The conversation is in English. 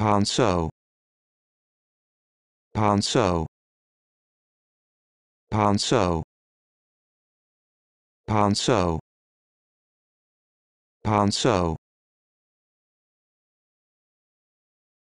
Ponso Ponso Ponso Ponso Ponso